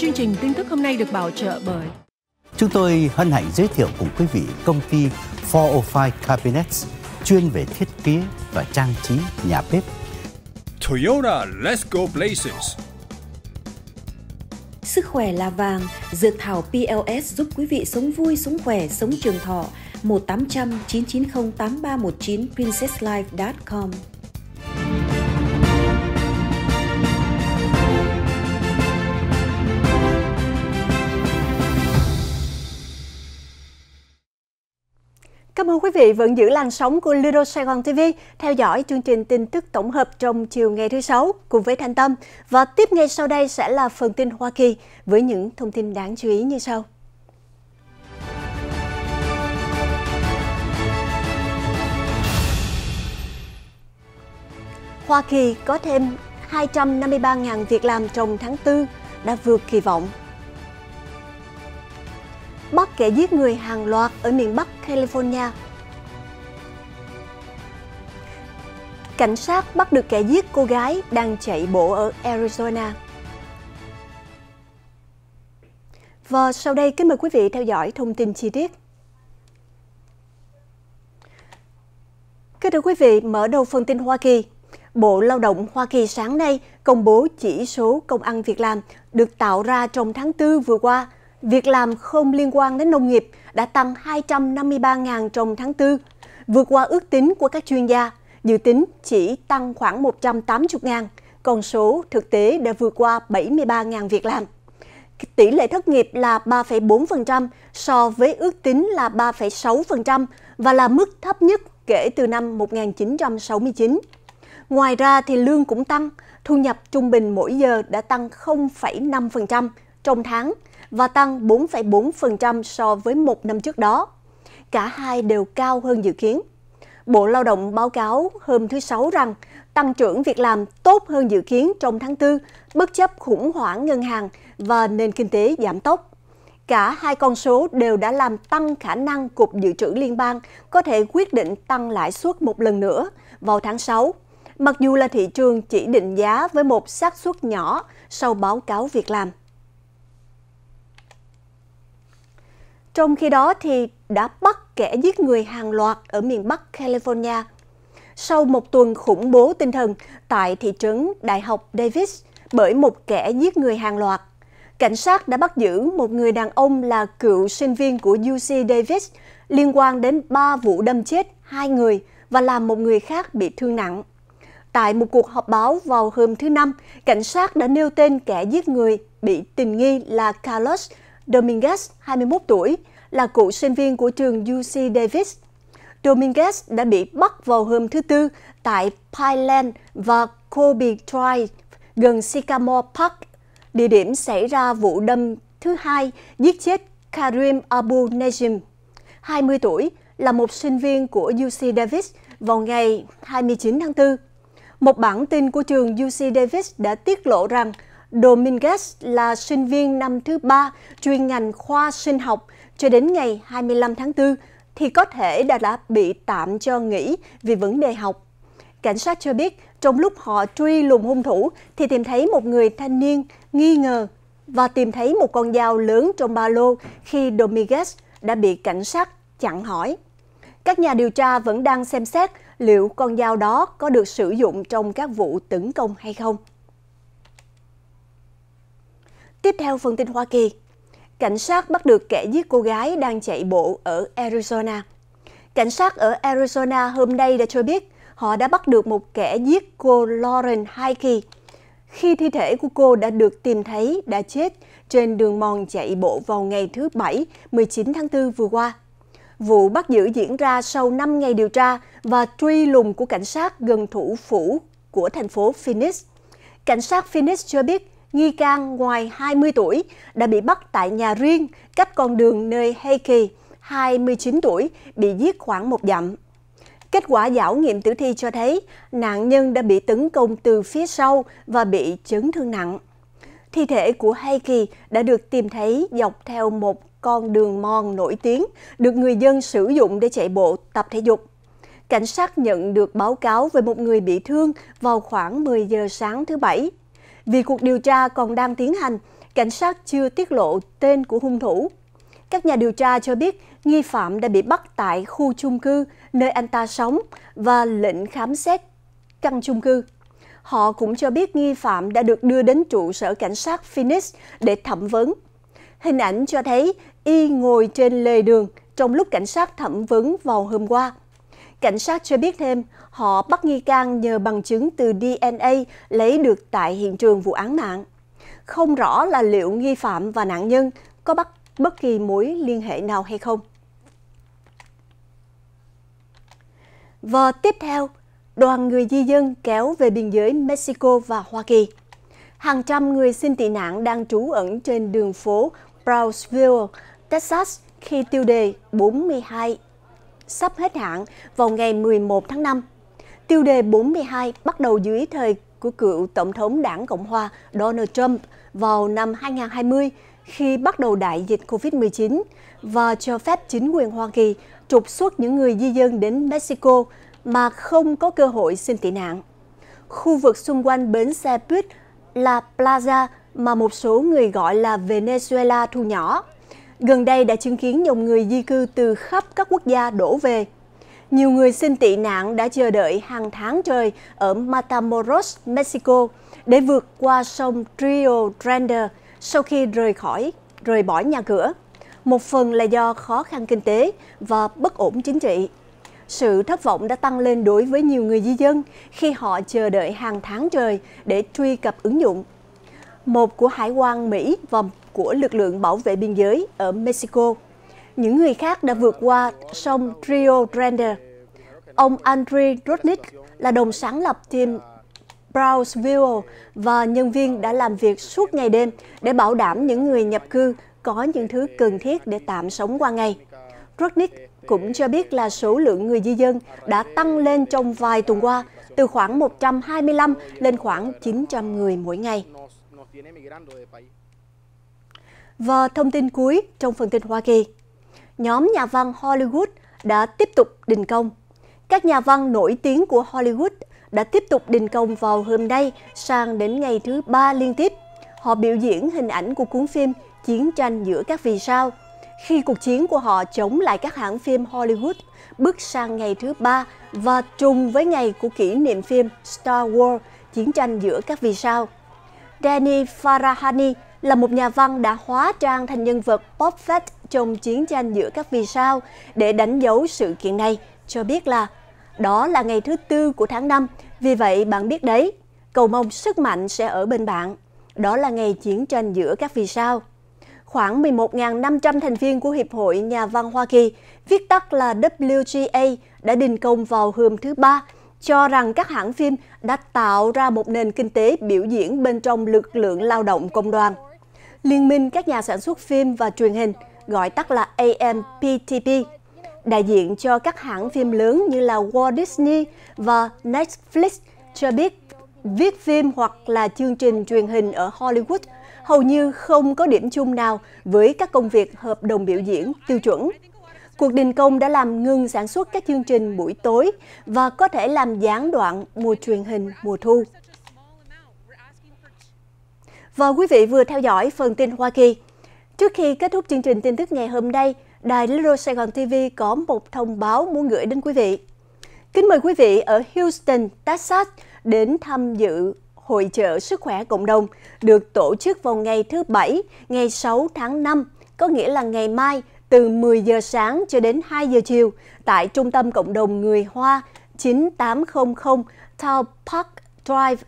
Chương trình tin tức hôm nay được bảo trợ bởi Chúng tôi hân hạnh giới thiệu cùng quý vị công ty 405 Cabinets chuyên về thiết kế và trang trí nhà bếp. Toyota Let's Go Places Sức khỏe là vàng, dược thảo PLS giúp quý vị sống vui, sống khỏe, sống trường thọ. 1800 990 8319 princesslife.com Cảm ơn quý vị vẫn giữ làn sóng của Lido Sài Gòn TV, theo dõi chương trình tin tức tổng hợp trong chiều ngày thứ Sáu cùng với Thanh Tâm. Và tiếp ngay sau đây sẽ là phần tin Hoa Kỳ với những thông tin đáng chú ý như sau. Hoa Kỳ có thêm 253.000 việc làm trong tháng 4 đã vượt kỳ vọng bắt kẻ giết người hàng loạt ở miền Bắc California. Cảnh sát bắt được kẻ giết cô gái đang chạy bộ ở Arizona. Và sau đây kính mời quý vị theo dõi thông tin chi tiết. Kính thưa quý vị, mở đầu phần tin Hoa Kỳ. Bộ Lao động Hoa Kỳ sáng nay công bố chỉ số công ăn việc làm được tạo ra trong tháng 4 vừa qua – Việc làm không liên quan đến nông nghiệp đã tăng 253.000 trong tháng 4, vượt qua ước tính của các chuyên gia, dự tính chỉ tăng khoảng 180.000, con số thực tế đã vượt qua 73.000 việc làm. Tỷ lệ thất nghiệp là 3,4% so với ước tính là 3,6% và là mức thấp nhất kể từ năm 1969. Ngoài ra thì lương cũng tăng, thu nhập trung bình mỗi giờ đã tăng 0,5% trong tháng – và tăng 4,4% so với một năm trước đó. Cả hai đều cao hơn dự kiến. Bộ Lao động báo cáo hôm thứ Sáu rằng tăng trưởng việc làm tốt hơn dự kiến trong tháng 4, bất chấp khủng hoảng ngân hàng và nền kinh tế giảm tốc. Cả hai con số đều đã làm tăng khả năng Cục Dự trữ Liên bang có thể quyết định tăng lãi suất một lần nữa vào tháng 6, mặc dù là thị trường chỉ định giá với một xác suất nhỏ sau báo cáo việc làm. Trong khi đó thì đã bắt kẻ giết người hàng loạt ở miền Bắc California. Sau một tuần khủng bố tinh thần tại thị trấn Đại học Davis bởi một kẻ giết người hàng loạt, cảnh sát đã bắt giữ một người đàn ông là cựu sinh viên của UC Davis liên quan đến 3 vụ đâm chết hai người và làm một người khác bị thương nặng. Tại một cuộc họp báo vào hôm thứ Năm, cảnh sát đã nêu tên kẻ giết người bị tình nghi là Carlos Dominguez, 21 tuổi, là cựu sinh viên của trường UC Davis. Dominguez đã bị bắt vào hôm thứ Tư tại Pineland và Kobe Drive gần Sycamore Park, địa điểm xảy ra vụ đâm thứ hai giết chết Karim Abu Najim, 20 tuổi, là một sinh viên của UC Davis vào ngày 29 tháng 4. Một bản tin của trường UC Davis đã tiết lộ rằng Dominguez là sinh viên năm thứ ba chuyên ngành khoa sinh học cho đến ngày 25 tháng 4 thì có thể đã đã bị tạm cho nghỉ vì vấn đề học. Cảnh sát cho biết trong lúc họ truy lùng hung thủ thì tìm thấy một người thanh niên nghi ngờ và tìm thấy một con dao lớn trong ba lô khi Dominguez đã bị cảnh sát chặn hỏi. Các nhà điều tra vẫn đang xem xét liệu con dao đó có được sử dụng trong các vụ tấn công hay không. Tiếp theo phần tin Hoa Kỳ. Cảnh sát bắt được kẻ giết cô gái đang chạy bộ ở Arizona. Cảnh sát ở Arizona hôm nay đã cho biết họ đã bắt được một kẻ giết cô Lauren Haike. Khi thi thể của cô đã được tìm thấy đã chết trên đường mòn chạy bộ vào ngày thứ Bảy, 19 tháng 4 vừa qua. Vụ bắt giữ diễn ra sau 5 ngày điều tra và truy lùng của cảnh sát gần thủ phủ của thành phố Phoenix. Cảnh sát Phoenix cho biết nghi can ngoài 20 tuổi, đã bị bắt tại nhà riêng cách con đường nơi Heikki, 29 tuổi, bị giết khoảng một dặm. Kết quả giảo nghiệm tử thi cho thấy nạn nhân đã bị tấn công từ phía sau và bị chấn thương nặng. Thi thể của Heikki đã được tìm thấy dọc theo một con đường mòn nổi tiếng được người dân sử dụng để chạy bộ, tập thể dục. Cảnh sát nhận được báo cáo về một người bị thương vào khoảng 10 giờ sáng thứ Bảy vì cuộc điều tra còn đang tiến hành, cảnh sát chưa tiết lộ tên của hung thủ. Các nhà điều tra cho biết nghi phạm đã bị bắt tại khu chung cư nơi anh ta sống và lệnh khám xét căn chung cư. Họ cũng cho biết nghi phạm đã được đưa đến trụ sở cảnh sát Phoenix để thẩm vấn. Hình ảnh cho thấy y ngồi trên lề đường trong lúc cảnh sát thẩm vấn vào hôm qua. Cảnh sát cho biết thêm, họ bắt nghi can nhờ bằng chứng từ DNA lấy được tại hiện trường vụ án mạng. Không rõ là liệu nghi phạm và nạn nhân có bắt bất kỳ mối liên hệ nào hay không. Và tiếp theo, đoàn người di dân kéo về biên giới Mexico và Hoa Kỳ. Hàng trăm người xin tị nạn đang trú ẩn trên đường phố Brownsville, Texas khi tiêu đề 42 sắp hết hạn vào ngày 11 tháng 5. Tiêu đề 42 bắt đầu dưới thời của cựu Tổng thống đảng Cộng hòa Donald Trump vào năm 2020 khi bắt đầu đại dịch COVID-19 và cho phép chính quyền Hoa Kỳ trục xuất những người di dân đến Mexico mà không có cơ hội xin tị nạn. Khu vực xung quanh bến xe buýt là Plaza mà một số người gọi là Venezuela thu nhỏ – gần đây đã chứng kiến dòng người di cư từ khắp các quốc gia đổ về. Nhiều người xin tị nạn đã chờ đợi hàng tháng trời ở Matamoros, Mexico để vượt qua sông Rio Grande sau khi rời khỏi, rời bỏ nhà cửa. Một phần là do khó khăn kinh tế và bất ổn chính trị. Sự thất vọng đã tăng lên đối với nhiều người di dân khi họ chờ đợi hàng tháng trời để truy cập ứng dụng một của Hải quan Mỹ và của lực lượng bảo vệ biên giới ở Mexico. Những người khác đã vượt qua sông Rio Grande. Ông Andre Rodnick là đồng sáng lập team Brownsville và nhân viên đã làm việc suốt ngày đêm để bảo đảm những người nhập cư có những thứ cần thiết để tạm sống qua ngày. Rodnick cũng cho biết là số lượng người di dân đã tăng lên trong vài tuần qua, từ khoảng 125 lên khoảng 900 người mỗi ngày. Và thông tin cuối trong phần tin Hoa Kỳ. Nhóm nhà văn Hollywood đã tiếp tục đình công. Các nhà văn nổi tiếng của Hollywood đã tiếp tục đình công vào hôm nay sang đến ngày thứ ba liên tiếp. Họ biểu diễn hình ảnh của cuốn phim Chiến tranh giữa các vì sao khi cuộc chiến của họ chống lại các hãng phim Hollywood bước sang ngày thứ ba và trùng với ngày của kỷ niệm phim Star Wars Chiến tranh giữa các vì sao. Danny Farahani là một nhà văn đã hóa trang thành nhân vật Bob Fett trong chiến tranh giữa các vì sao để đánh dấu sự kiện này, cho biết là đó là ngày thứ tư của tháng 5, vì vậy bạn biết đấy, cầu mong sức mạnh sẽ ở bên bạn. Đó là ngày chiến tranh giữa các vì sao. Khoảng 11.500 thành viên của Hiệp hội Nhà văn Hoa Kỳ, viết tắt là WGA, đã đình công vào hôm thứ Ba, cho rằng các hãng phim đã tạo ra một nền kinh tế biểu diễn bên trong lực lượng lao động công đoàn. Liên minh các nhà sản xuất phim và truyền hình, gọi tắt là AMPTP, đại diện cho các hãng phim lớn như là Walt Disney và Netflix cho biết viết phim hoặc là chương trình truyền hình ở Hollywood hầu như không có điểm chung nào với các công việc hợp đồng biểu diễn tiêu chuẩn. Cuộc đình công đã làm ngừng sản xuất các chương trình buổi tối và có thể làm gián đoạn mùa truyền hình mùa thu và quý vị vừa theo dõi phần tin Hoa Kỳ. Trước khi kết thúc chương trình tin tức ngày hôm nay, Đài Little Sài Gòn TV có một thông báo muốn gửi đến quý vị. Kính mời quý vị ở Houston, Texas đến tham dự Hội trợ Sức khỏe Cộng đồng được tổ chức vào ngày thứ Bảy, ngày 6 tháng 5, có nghĩa là ngày mai từ 10 giờ sáng cho đến 2 giờ chiều tại Trung tâm Cộng đồng Người Hoa 9800 Town Park Drive,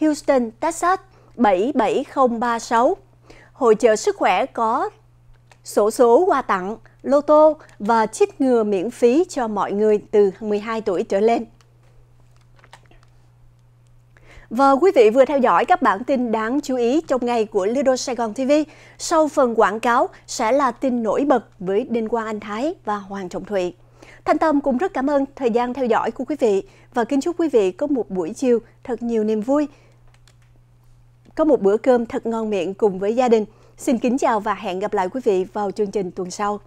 Houston, Texas. 77036. Hội trợ sức khỏe có sổ số quà tặng, lô tô và chích ngừa miễn phí cho mọi người từ 12 tuổi trở lên. Và quý vị vừa theo dõi các bản tin đáng chú ý trong ngày của Lido Sài Gòn TV. Sau phần quảng cáo sẽ là tin nổi bật với Đinh Quang Anh Thái và Hoàng Trọng Thụy. Thanh Tâm cũng rất cảm ơn thời gian theo dõi của quý vị và kính chúc quý vị có một buổi chiều thật nhiều niềm vui, có một bữa cơm thật ngon miệng cùng với gia đình. Xin kính chào và hẹn gặp lại quý vị vào chương trình tuần sau.